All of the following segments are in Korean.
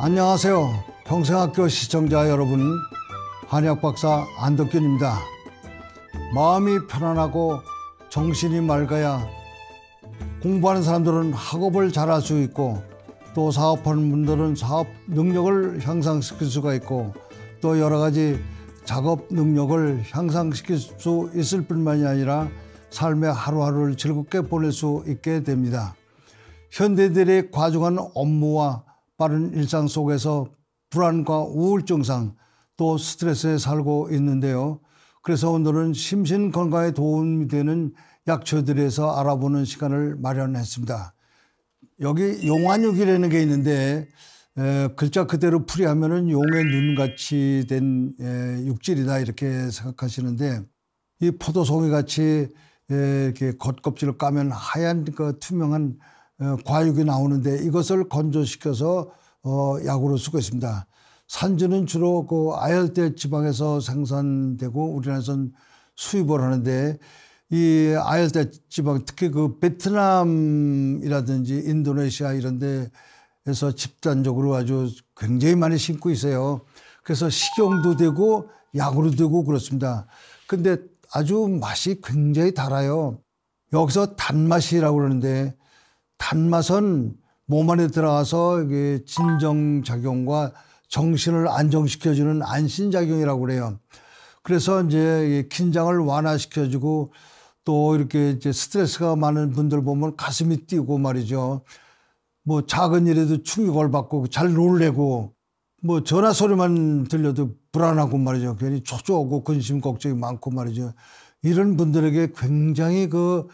안녕하세요. 평생학교 시청자 여러분, 한약박사 안덕균입니다. 마음이 편안하고 정신이 맑아야 공부하는 사람들은 학업을 잘할 수 있고 또 사업하는 분들은 사업 능력을 향상시킬 수가 있고 또 여러 가지 작업 능력을 향상시킬 수 있을 뿐만이 아니라 삶의 하루하루를 즐겁게 보낼 수 있게 됩니다. 현대들의 과중한 업무와 빠른 일상 속에서 불안과 우울증상 또 스트레스에 살고 있는데요. 그래서 오늘은 심신 건강에 도움이 되는 약초들에서 알아보는 시간을 마련했습니다. 여기 용화육이라는 게 있는데 에, 글자 그대로 풀이하면 용의 눈같이 된 에, 육질이다 이렇게 생각하시는데 이 포도송이 같이 이렇게 겉껍질을 까면 하얀 그 투명한 어, 과육이 나오는데 이것을 건조시켜서 어, 약으로 쓰고 있습니다. 산지는 주로 그 아열대 지방에서 생산되고 우리나라에서는 수입을 하는데 이 아열대 지방 특히 그 베트남이라든지 인도네시아 이런 데에서 집단적으로 아주 굉장히 많이 심고 있어요. 그래서 식용도 되고 약으로 되고 그렇습니다. 근데 아주 맛이 굉장히 달아요. 여기서 단맛이라고 그러는데 단맛은 몸 안에 들어가서 이게 진정작용과 정신을 안정시켜주는 안신작용이라고 그래요. 그래서 이제 긴장을 완화시켜주고 또 이렇게 이제 스트레스가 많은 분들 보면 가슴이 뛰고 말이죠. 뭐 작은 일에도 충격을 받고 잘 놀래고 뭐 전화 소리만 들려도 불안하고 말이죠. 괜히 초조하고 근심 걱정이 많고 말이죠. 이런 분들에게 굉장히 그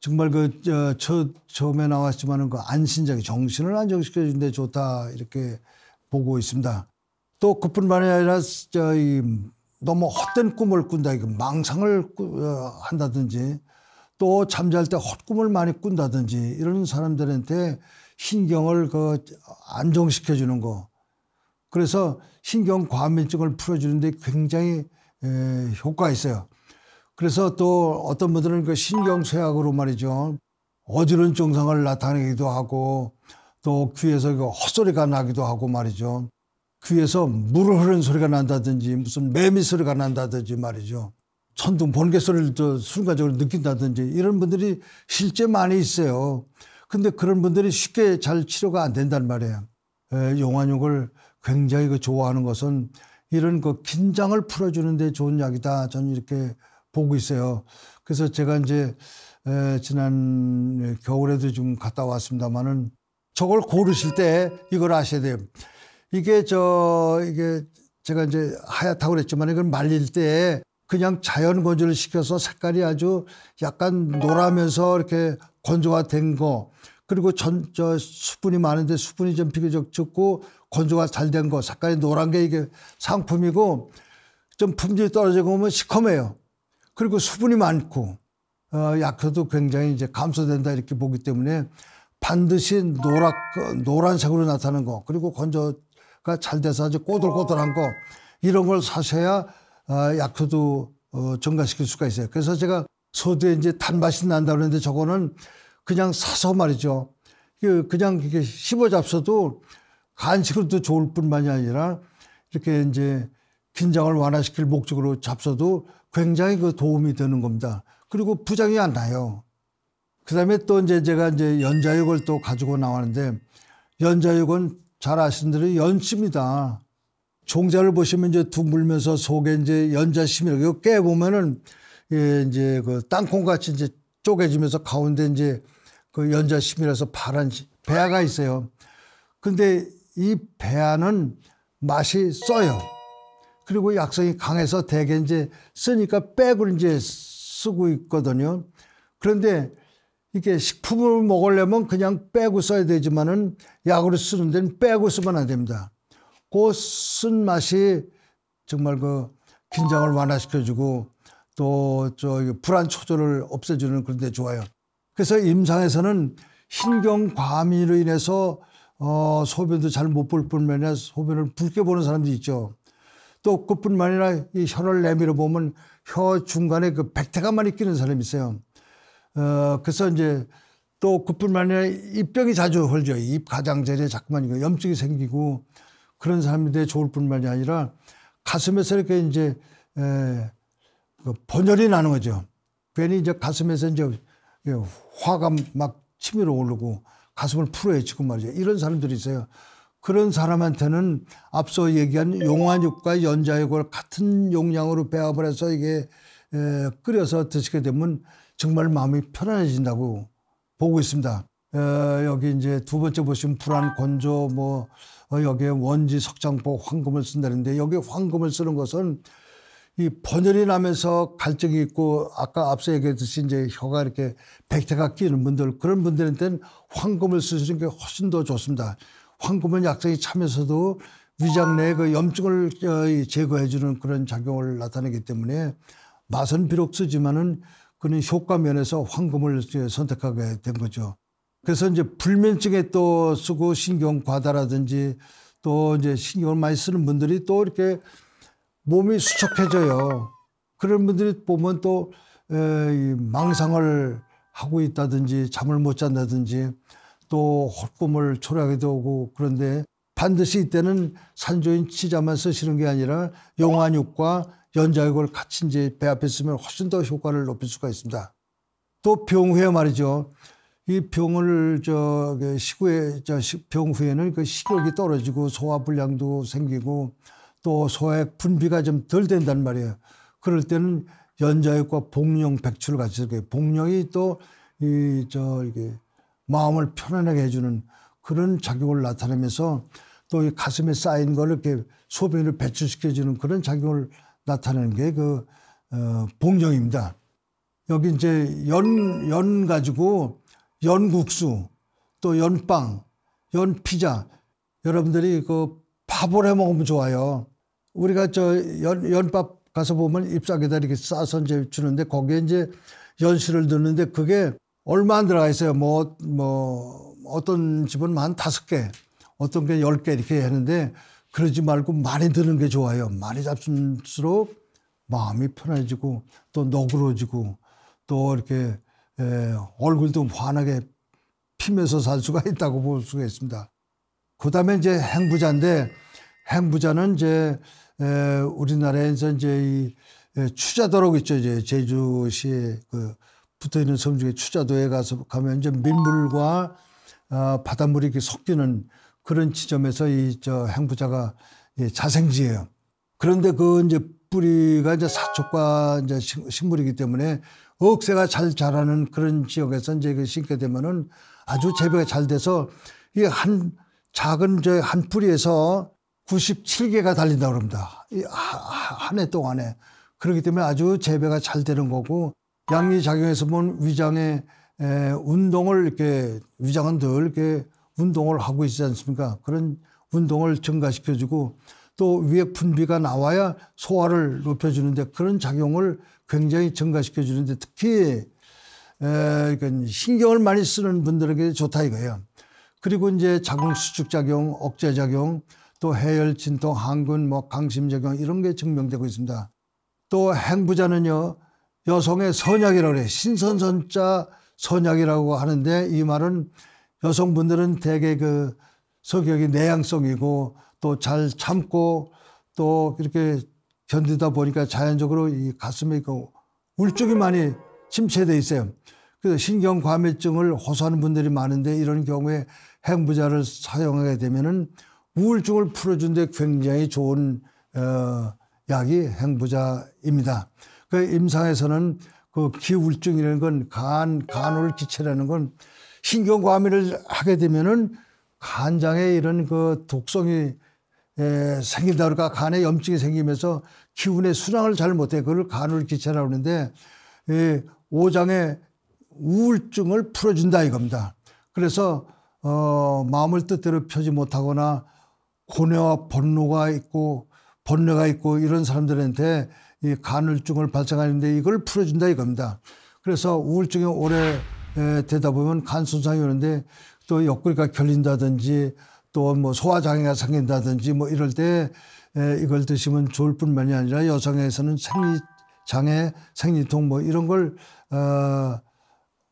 정말 그, 저, 첫, 처음에 나왔지만은 그 안신장애, 정신을 안정시켜주는데 좋다, 이렇게 보고 있습니다. 또그뿐만 아니라, 저, 이, 너무 헛된 꿈을 꾼다, 이거 망상을 꾸, 어, 한다든지 또 잠잘 때 헛꿈을 많이 꾼다든지 이런 사람들한테 신경을 그 안정시켜주는 거. 그래서 신경 과민증을 풀어주는데 굉장히 에, 효과 있어요. 그래서 또 어떤 분들은 그 신경쇠약으로 말이죠. 어지러운 증상을 나타내기도 하고 또 귀에서 그 헛소리가 나기도 하고 말이죠. 귀에서 물을 흐르는 소리가 난다든지 무슨 매미 소리가 난다든지 말이죠. 천둥 번개 소리를 또 순간적으로 느낀다든지 이런 분들이 실제 많이 있어요. 근데 그런 분들이 쉽게 잘 치료가 안 된단 말이에요. 에, 예, 용화육을 굉장히 그 좋아하는 것은 이런 그 긴장을 풀어주는데 좋은 약이다. 저는 이렇게 보고 있어요. 그래서 제가 이제 에, 지난 겨울에도 좀 갔다 왔습니다만은 저걸 고르실 때 이걸 아셔야 돼요. 이게 저 이게 제가 이제 하얗다고 그랬지만 이걸 말릴 때 그냥 자연 건조를 시켜서 색깔이 아주 약간 노라면서 이렇게 건조가 된 거. 그리고 전, 저, 수분이 많은데 수분이 좀 비교적 적고 건조가 잘 된 거. 색깔이 노란 게 이게 상품이고 좀 품질이 떨어지고 보면 시커매요. 그리고 수분이 많고 어, 약효도 굉장히 이제 감소된다 이렇게 보기 때문에 반드시 노랗 어, 노란색으로 나타나는 거 그리고 건조가 잘 돼서 아주 꼬들꼬들한 거 이런 걸 사셔야 어, 약효도 어, 증가시킬 수가 있어요. 그래서 제가 소두에 이제 단맛이 난다 그러는데 저거는 그냥 사서 말이죠. 그 그냥 이렇게 씹어 잡숴도 간식으로도 좋을 뿐만이 아니라 이렇게 이제 긴장을 완화시킬 목적으로 잡숴도 굉장히 그 도움이 되는 겁니다. 그리고 부작용이 안 나요. 그 다음에 또 이제 제가 이제 연자육을 또 가지고 나왔는데 연자육은 잘 아시는 대로 연침이다. 종자를 보시면 이제 툭 물면서 속에 이제 연자심이라고 깨보면은 예, 이제 그 땅콩같이 이제 쪼개지면서 가운데 이제 그 연자심이라서 파란 배아가 있어요. 근데 이 배아는 맛이 써요. 그리고 약성이 강해서 대개 이제 쓰니까 백을 이제 쓰고 있거든요. 그런데 이게 렇 식품을 먹으려면 그냥 빼고 써야 되지만은 약으로 쓰는 데는 빼고 쓰면 안 됩니다. 그 쓴맛이 정말 그 긴장을 완화시켜주고 또 저 불안 초조를 없애주는 그런 데 좋아요. 그래서 임상에서는 신경 과민으로 인해서 어, 소변도 잘 못 볼 뿐만 아니라 소변을 붉게 보는 사람도 있죠. 또 그뿐만 아니라 이 혀를 내밀어 보면 혀 중간에 그 백태가만 이 끼는 사람이 있어요. 어, 그래서 이제 또 그뿐만 아니라 입병이 자주 흘죠입 가장자리에 자꾸만 이거 염증이 생기고 그런 사람인데 좋을 뿐만이 아니라 가슴에서 이렇게 이제 에, 그 본열이 나는 거죠. 괜히 이제 가슴에서 이제 화가 막 치밀어 오르고 가슴을 풀어야지고 말이죠. 이런 사람들이 있어요. 그런 사람한테는 앞서 얘기한 용화육과 연자육을 같은 용량으로 배합을 해서 이게 에, 끓여서 드시게 되면 정말 마음이 편안해진다고 보고 있습니다. 에, 여기 이제 두 번째 보시면 불안 건조 뭐 어, 여기에 원지 석장포 황금을 쓴다는데 여기 황금을 쓰는 것은 이 번열이 나면서 갈증이 있고 아까 앞서 얘기했듯이 이제 혀가 이렇게 백태가 끼는 분들 그런 분들한테는 황금을 쓰시는 게 훨씬 더 좋습니다. 황금은 약성이 참에서도 위장 내에그 염증을 어, 제거해주는 그런 작용을 나타내기 때문에 맛은 비록 쓰지만은 그는 효과 면에서 황금을 예, 선택하게 된 거죠. 그래서 이제 불면증에 또 쓰고 신경 과다라든지 또 이제 신경을 많이 쓰는 분들이 또 이렇게 몸이 수척해져요. 그런 분들이 보면 또 에, 망상을 하고 있다든지 잠을 못 잔다든지 또 헛꿈을 초래하기도 하고 그런데 반드시 이때는 산조인 치자만 쓰시는 게 아니라 용안육과 연자육을 같이 이제 배합했으면 훨씬 더 효과를 높일 수가 있습니다. 또 병후에 말이죠. 이 병을 저 시구에 저 병후에는 그 식욕이 떨어지고 소화 불량도 생기고 또 소액 분비가 좀 덜 된단 말이에요. 그럴 때는 연자육과 복령 백추를 같이 이게 복령이 또 이 저 이게 마음을 편안하게 해주는 그런 작용을 나타내면서 또이 가슴에 쌓인 걸 이렇게 소변을 배출시켜주는 그런 작용을 나타내는 게 그 어, 봉정입니다. 여기 이제 연, 연 가지고 연국수, 또 연빵, 연피자. 여러분들이 그 밥을 해 먹으면 좋아요. 우리가 저 연, 연밥 가서 보면 잎사귀다 이렇게 싸서 이제 주는데 거기에 이제 연실을 넣는데 그게 얼마 안 들어가 있어요. 뭐, 뭐, 어떤 집은 만 뭐 다섯 개, 어떤 게 열 개 이렇게 했는데 그러지 말고 많이 드는 게 좋아요. 많이 잡수록 을 마음이 편해지고 또 너그러지고 또 이렇게 에, 예, 얼굴도 환하게 피면서 살 수가 있다고 볼 수가 있습니다. 그 다음에 이제 행부자인데 행부자는 이제 에, 예, 우리나라에서 이제 이 예, 추자도록 있죠. 이제 제주시 그 붙어 있는 섬 중에 추자도에 가서 가면 이제 민물과 어, 바닷물이 이렇게 섞이는 그런 지점에서 이 저 행부자가 예, 자생지예요. 그런데 그 이제 뿌리가 이제 사촉과 이제 식물이기 때문에 억새가 잘 자라는 그런 지역에서 이제 그 심게 되면은 아주 재배가 잘 돼서 이 한 작은 저 한 뿌리에서 97개가 달린다고 합니다. 한 해 동안에. 그렇기 때문에 아주 재배가 잘 되는 거고 양리작용에서 본 위장의 에, 운동을 이렇게 위장은 늘 이렇게 운동을 하고 있지 않습니까? 그런 운동을 증가시켜주고 또 위에 분비가 나와야 소화를 높여주는데 그런 작용을 굉장히 증가시켜주는데 특히 에, 신경을 많이 쓰는 분들에게 좋다 이거예요. 그리고 이제 자궁 수축 작용, 억제 작용, 또 해열 진통, 항균, 뭐 강심 작용 이런 게 증명되고 있습니다. 또 행부자는요 여성의 선약이라고 그래 신선선자 선약이라고 하는데 이 말은 여성분들은 대개 그 성격이 내향성이고 또 잘 참고 또 이렇게 견디다 보니까 자연적으로 이 가슴에 그 울증이 많이 침체돼 있어요. 그래서 신경과밀증을 호소하는 분들이 많은데 이런 경우에 행부자를 사용하게 되면은 우울증을 풀어준데 굉장히 좋은 어, 약이 행부자입니다. 그 임상에서는 그 기울증이라는 건 간, 간호를 기체라는 건 신경 과민을 하게 되면은 간장에 이런 그 독성이 에, 생긴다 그러니까 간에 염증이 생기면서 기운의 순환을 잘 못해 그걸 간호를 기체라고 하는데 에, 오장에 우울증을 풀어준다 이겁니다. 그래서 어, 마음을 뜻대로 펴지 못하거나 고뇌와 번뇌가 있고 번뇌가 있고 이런 사람들한테 이간헐증을 발생하는데 이걸 풀어준다 이겁니다. 그래서 우울증이 오래 되다 보면 간 손상이 오는데 또 옆구리가 결린다든지 또 뭐 소화장애가 생긴다든지 뭐 이럴 때 이걸 드시면 좋을 뿐만이 아니라 여성에서는 생리장애, 생리통 뭐 이런 걸, 어,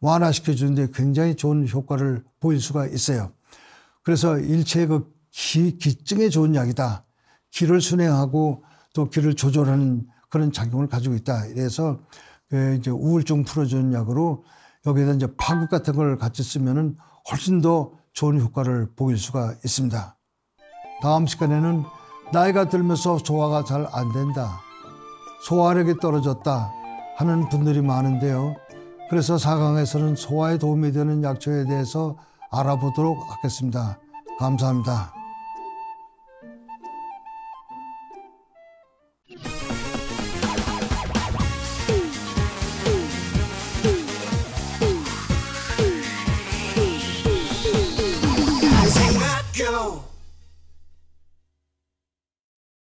완화시켜 주는데 굉장히 좋은 효과를 보일 수가 있어요. 그래서 일체의 그 기, 기증에 좋은 약이다. 기를 순행하고 또 기를 조절하는 그런 작용을 가지고 있다. 이래서 그 이제 우울증 풀어주는 약으로 여기에다 이제 파국 같은 걸 같이 쓰면은 훨씬 더 좋은 효과를 보일 수가 있습니다. 다음 시간에는 나이가 들면서 소화가 잘 안 된다. 소화력이 떨어졌다 하는 분들이 많은데요. 그래서 사강에서는 소화에 도움이 되는 약초에 대해서 알아보도록 하겠습니다. 감사합니다.